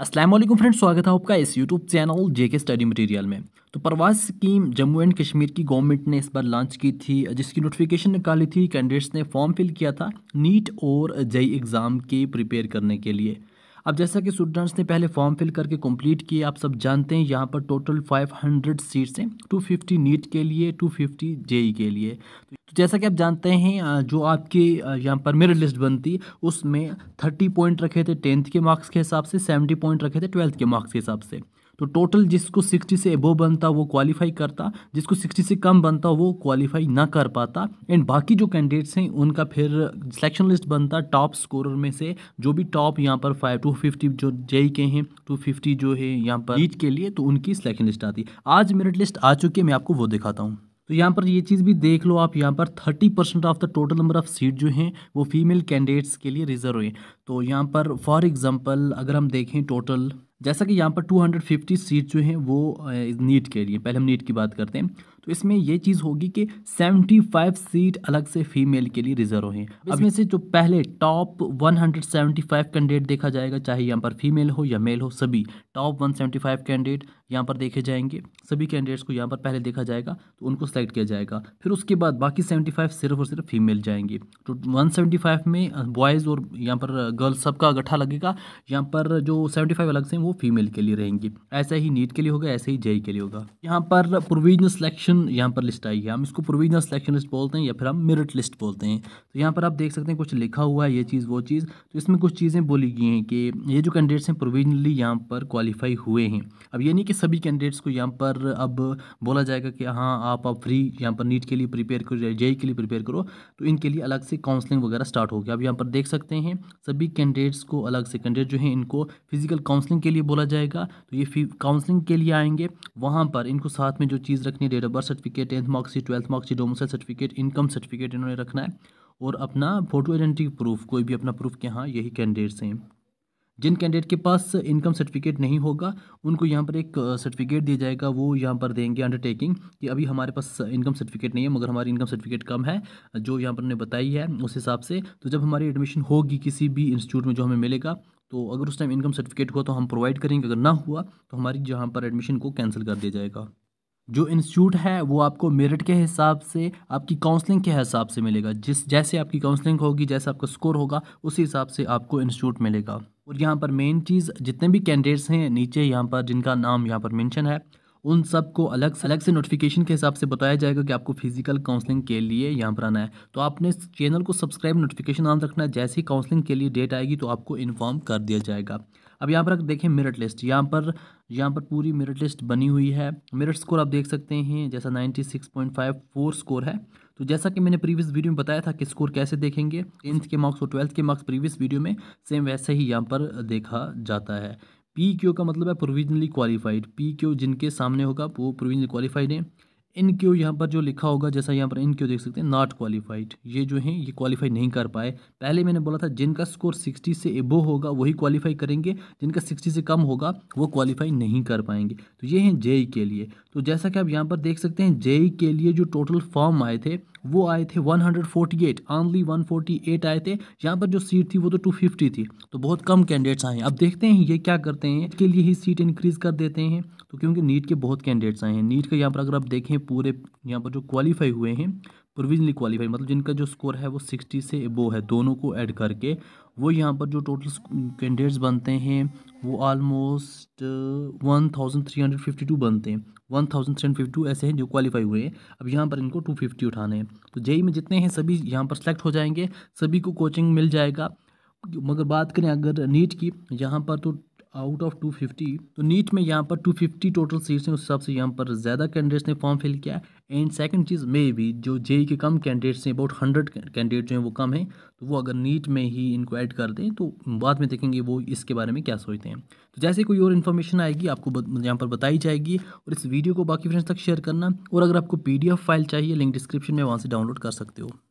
Aslam friends स्वागत है आपका इस YouTube channel JK study material में तो प्रवास स्कीम जम्मू एंड कश्मीर की गवर्नमेंट ने इस बार लॉन्च की थी जिसकी नोटिफिकेशन निकाली थी कैंडिडेट्स ने फॉर्म फिल किया था नीट और जई एग्ज़ाम के प्रिपेयर करने के लिए अब जैसा कि स्टूडेंट्स ने पहले फॉर्म फिल करके कंप्लीट किए आप सब जानते हैं यहाँ पर टोटल 500 सीट्स हैं टू नीट के लिए 250 जेई के लिए तो जैसा कि आप जानते हैं जो आपकी यहाँ पर मेरिट लिस्ट बनती उसमें 30 पॉइंट रखे थे टेंथ के मार्क्स के हिसाब से 70 पॉइंट रखे थे ट्वेल्थ के मार्क्स के हिसाब से तो टोटल जिसको 60 से एबो बनता वो क्वालिफाई करता जिसको 60 से कम बनता वो क्वालिफाई ना कर पाता एंड बाकी जो कैंडिडेट्स हैं उनका फिर सिलेक्शन लिस्ट बनता टॉप स्कोरर में से जो भी टॉप यहाँ पर फाइव टू फिफ्टी जो जेई के हैं टू फिफ्टी जो है यहाँ पर लीड के लिए तो उनकी सिलेक्शन लिस्ट आती आज मेरिट लिस्ट आ चुकी है मैं आपको वो दिखाता हूँ तो यहाँ पर ये चीज़ भी देख लो आप यहाँ पर thirty percent of the total number of seat जो हैं वो फीमेल कैंडिडेट्स के लिए रिजर्व हुए तो यहाँ पर फॉर एग्जांपल अगर हम देखें टोटल जैसा कि यहाँ पर 250 सीट जो हैं वो नीट के लिए पहले हम नीट की बात करते हैं तो इसमें यह चीज़ होगी कि 75 सीट अलग से फीमेल के लिए रिजर्व हैं इसमें से जो पहले टॉप 175 कैंडिडेट देखा जाएगा चाहे यहाँ पर फीमेल हो या मेल हो सभी टॉप 175 कैंडिडेट यहाँ पर देखे जाएंगे सभी कैंडिडेट्स को यहाँ पर पहले देखा जाएगा तो उनको सेलेक्ट किया जाएगा फिर उसके बाद बाकी 75 सिर्फ और सिर्फ फीमेल जाएंगे तो 175 में बॉयज़ और यहाँ पर गर्ल्स सबका गठा लगेगा यहाँ पर जो 75 अलग से हैं वो फीमेल के लिए रहेंगे ऐसा ही नीट के लिए होगा ऐसे ही जेई के लिए होगा यहाँ पर प्रोविजनल सिलेक्शन सिलेक्शन यहाँ पर लिस्ट आई है हम इसको प्रोविजनल सिलेक्शन लिस्ट बोलते हैं या फिर हम मेरिट लिस्ट बोलते हैं तो यहाँ पर आप देख सकते हैं कुछ लिखा हुआ है ये चीज़ वो चीज़ तो इसमें कुछ चीज़ें बोली गई हैं कि ये जो कैंडिडेट्स हैं प्रोविजनली यहाँ पर क्वालिफाई हुए हैं अब ये नहीं कि सभी कैंडिडेट्स को यहाँ पर अब बोला जाएगा कि हाँ आप अब फ्री यहाँ पर नीट के लिए प्रिपेयर करो या जेई e e के लिए प्रिपेयर करो तो इनके लिए अलग से काउंसलिंग वगैरह स्टार्ट होगी अब यहाँ पर देख सकते हैं सभी कैंडिडेट्स को अलग से कैंडिडेट जो हैं इनको फिजिकल काउंसलिंग के लिए बोला जाएगा तो ये काउंसलिंग के लिए आएंगे वहाँ पर इनको साथ में जो चीज़ रखनी है date of birth certificate tenth marksheet twelfth marksheet domicile certificate income certificate इन्होंने रखना है और अपना फोटो आइडेंटिटी प्रूफ कोई भी अपना प्रूफ के हाँ यही कैंडिडेट्स हैं जिन कैंडिडेट के पास इनकम सर्टिफिकेट नहीं होगा उनको यहाँ पर एक सर्टिफिकेट दिया जाएगा वो यहाँ पर देंगे अंडरटेकिंग कि अभी हमारे पास इनकम सर्टिफिकेट नहीं है मगर हमारी इनकम सर्टिफिकेट कम है जो यहाँ पर उन्हें बताई है उस हिसाब से तो जब हमारी एडमिशन होगी किसी भी इंस्टीट्यूट में जो हमें मिलेगा तो अगर उस टाइम इनकम सर्टिफिकेट हुआ तो हम प्रोवाइड करेंगे अगर ना हुआ तो हमारी जहाँ पर एडमिशन को कैंसिल कर दिया जाएगा जो इंस्टीट्यूट है वो आपको मेरिट के हिसाब से आपकी काउंसलिंग के हिसाब से मिलेगा जिस जैसे आपकी काउंसलिंग होगी जैसा आपका स्कोर होगा उसी हिसाब से आपको इंस्टीट्यूट मिलेगा और यहाँ पर मेन चीज़ जितने भी कैंडिडेट्स हैं नीचे यहाँ पर जिनका नाम यहाँ पर मेंशन है उन सब को अलग से अलग से नोटिफिकेशन के हिसाब से बताया जाएगा कि आपको फिजिकल काउंसलिंग के लिए यहाँ पर आना है तो आपने इस चैनल को सब्सक्राइब नोटिफिकेशन ऑन रखना है जैसे ही काउंसलिंग के लिए डेट आएगी तो आपको इन्फॉर्म कर दिया जाएगा अब यहाँ पर देखें मेरिट लिस्ट यहाँ पर यहाँ पर पूरी मेरिट लिस्ट बनी हुई है मेरिट स्कोर आप देख सकते हैं जैसा नाइन्टी स्कोर है तो जैसा कि मैंने प्रीवियस वीडियो में बताया था कि स्कोर कैसे देखेंगे टेंथ के मार्क्स और ट्वेल्थ के मार्क्स प्रीवियस वीडियो में सेम वैसे ही यहाँ पर देखा जाता है पी क्यू का मतलब है प्रोविजनली क्वालिफाइड पी क्यू जिनके सामने होगा वो प्रोविजनली क्वालिफाइड है इन क्यू यहाँ पर जो लिखा होगा जैसा यहाँ पर इन क्यू देख सकते हैं नॉट क्वालिफाइड ये जो हैं ये क्वालिफाई नहीं कर पाए पहले मैंने बोला था जिनका स्कोर सिक्सटी से एबो होगा वही क्वालिफाई करेंगे जिनका सिक्सटी से कम होगा वो क्वालिफाई नहीं कर पाएंगे तो ये हैं जेई e के लिए तो जैसा कि आप यहाँ पर देख सकते हैं जेई e के लिए जो टोटल फॉर्म आए थे वो आए थे 148 ऑनली 148 आए थे यहाँ पर जो सीट थी वो तो 250 थी तो बहुत कम कैंडिडेट्स आए हैं अब देखते हैं ये क्या करते हैं इसके लिए ही सीट इंक्रीज़ कर देते हैं तो क्योंकि नीट के बहुत कैंडिडेट्स आए हैं नीट का यहाँ पर अगर आप देखें पूरे यहाँ पर जो क्वालिफाई हुए हैं प्रोविजनली क्वालिफाई मतलब जिनका जो स्कोर है वो सिक्सटी से वो है दोनों को ऐड करके वो यहाँ पर जो टोटल कैंडिडेट्स बनते हैं वो almost one thousand three hundred fifty two बनते हैं one thousand three hundred fifty two ऐसे हैं जो क्वालिफाई हुए हैं अब यहाँ पर इनको टू फिफ्टी उठाने हैं तो जेई में जितने हैं सभी यहाँ पर सेलेक्ट हो जाएंगे सभी को कोचिंग मिल जाएगा मगर बात करें अगर नीट की यहाँ पर तो आउट ऑफ 250 तो नीट में यहाँ पर 250 टोटल सीट्स हैं उस हिसाब से यहाँ पर ज़्यादा कैंडिडेट्स ने फॉर्म फिल किया है एंड सेकंड चीज़ मे भी जो जे e के कम कैंडिडेट्स हैं अबाउट हंड्रेड कैंडिडेट जो हैं वो कम हैं तो वो अगर नीट में ही इनको ऐड कर दें तो बाद में देखेंगे वो इसके बारे में क्या सोचते हैं तो जैसे कोई और इन्फॉर्मेशन आएगी आपको यहाँ पर बताई जाएगी और इस वीडियो को बाकी फ्रेंड्स तक शेयर करना और अगर आपको पी फाइल चाहिए लिंक डिस्क्रिप्शन में वहाँ से डाउनलोड कर सकते हो